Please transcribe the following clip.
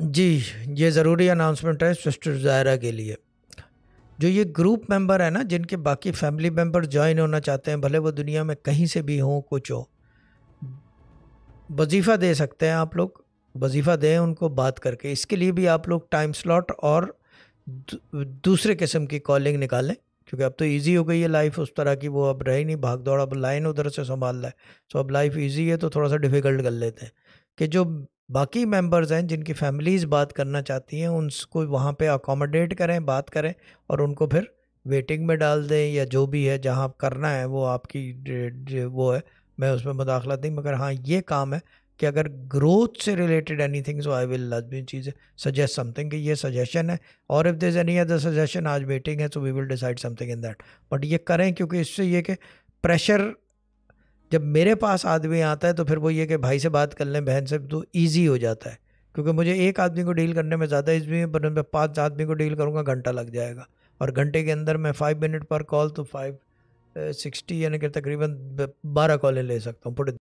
जी ये ज़रूरी अनाउंसमेंट है सिस्टर ज़ायरा के लिए जो ये ग्रुप मेंबर है ना जिनके बाकी फैमिली मेंबर ज्वाइन होना चाहते हैं भले वो दुनिया में कहीं से भी हों कुछ हो वजीफ़ा दे सकते हैं आप लोग वजीफ़ा दें उनको बात करके इसके लिए भी आप लोग टाइम स्लॉट और दूसरे किस्म की कॉलिंग निकालें क्योंकि अब तो इजी हो गई है लाइफ उस तरह की वो अब रही नहीं भाग दौड़ अब लाइन उधर से संभाल रहा है सो अब लाइफ इजी है तो थोड़ा सा डिफ़िकल्ट कर लेते हैं कि जो बाकी मेंबर्स हैं जिनकी फैमिलीज़ बात करना चाहती हैं उनको वहाँ पे अकोमोडेट करें बात करें और उनको फिर वेटिंग में डाल दें या जो भी है जहाँ करना है वो आपकी वो है मैं उसमें मुदाखलत नहीं मगर हाँ ये काम है कि अगर ग्रोथ से related anything so I will लाजमी चीज़ सजेस्ट समथिंग कि ये सजेशन है और if these any other suggestion आज मीटिंग है so we will decide something in that but ये करें क्योंकि इससे ये कि प्रेशर जब मेरे पास आदमी आता है तो फिर वो ये कि भाई से बात कर लें बहन से तो ईजी हो जाता है क्योंकि मुझे एक आदमी को डील करने में ज़्यादा ईजी है पर मैं पाँच आदमी को डील करूँगा घंटा लग जाएगा और घंटे के अंदर मैं फाइव मिनट पर कॉल तो फाइव सिक्सटी uh, यानी कि तकरीबन बारह कॉलें ले सकता हूँ पूरे